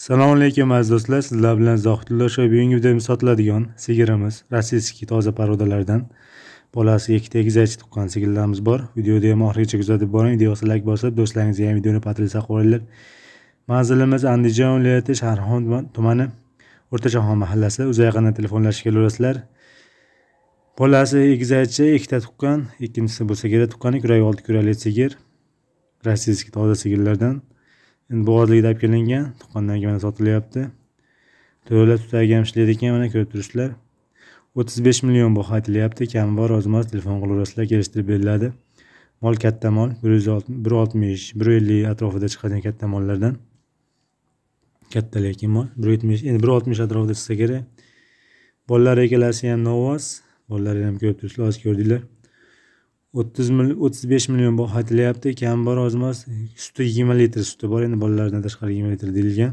assalomu alaykum aziz do'stlar sizlar bilan zohidulla shoyib bugungi videomiz sotiladigan sigirimiz rossiyski toza parodalardan bolasi ikkita egizachi tuqqan sigirlarimiz bor videoni ham oxirigacha kuzatib boring video yoqsa layk bosib do'stlaringizga ham videoni patrilsa qo'yinglar manzilimiz andijon viloyati sharxon tumani o'rtachaxon mahallasi o'zi yaqindan telefonlashib kelaverasizlar bolasi egizachi ikkita tuqqan ikkinchisi bu sigiri tuqqan kurak olti kurali sigir rossiyski toza sigirlardan endi bo'g'ozligida olib kelingan tuqqandan keyin mana sotilyapti to'rtlar tutagi ham ishlaydi ekan mana ko'rib turibsizlar o'ttiz besh million baho aytilyapti kami bor ozmas telefon qilaverasizlar kelishtirib beriladi mol katta mol bir yuz bir oltmish bir ellik atrofida chiqadigan katta mollardan katta lekin mol bir yetmish endi bir oltmish atrofida chiqsa kerak bolalar ikkalasi ham novvoz bolalari ham ko'rib turibsizlar hozir ko'rdinglar o'ttiz o'ttiz besh million aytilyapti kami bor ozmas suti yigirma litr suti bor endi bolalardan tashqari yigirma litr deyilgan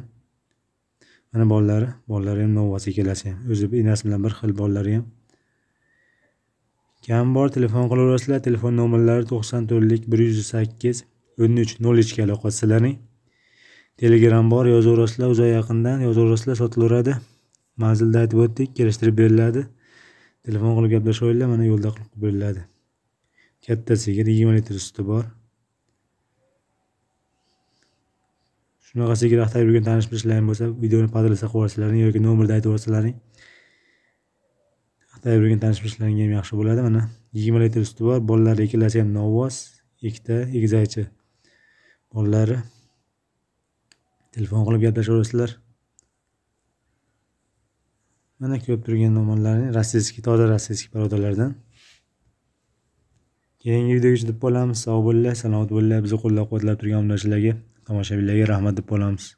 mana bolalari bolalari ham novvasi ikkalasi ham o'zi enasi bilan bir xil bolalari ham kam bor telefon qilaverasizlar telefon nomerlari to'qson to'rtlik bir yuz sakkiz o'n uch nol uchga aloqa qilsalaring telegram bor yozaverasizlar uzoq yaqindan yozaverasizlar sotilaveradi manzilda aytib o'tdik kelishtirib beriladi telefon qilib gaplashib olinglar mana yo'lda qilib beriladi katta sigir yigirma litr suti bor shunaqa sigir axtarib yurgan tanish bilishlaring bo'lsa videoni podlista qo'yib yuborsalaring yoki nomerni aytib yuborsalaring axtarib yurgan tanish bilishlaring ham yaxshi bo'ladi mana yigirma litr suti bor bolalari ikkalasi ham novvoz ikkita egizakchi bolalari telefon qilib gaplashaverasizlar mana ko'rib turgan nomerlarni rossiyskiy toza rossiyskiy parodalardan keyingi videogacha deb qolamiz sog' bo'linglar salomat bo'linglar bizni qo'llab quvvatlab turgan ombudschilarga tomoshabinlarga rahmat deb qolamiz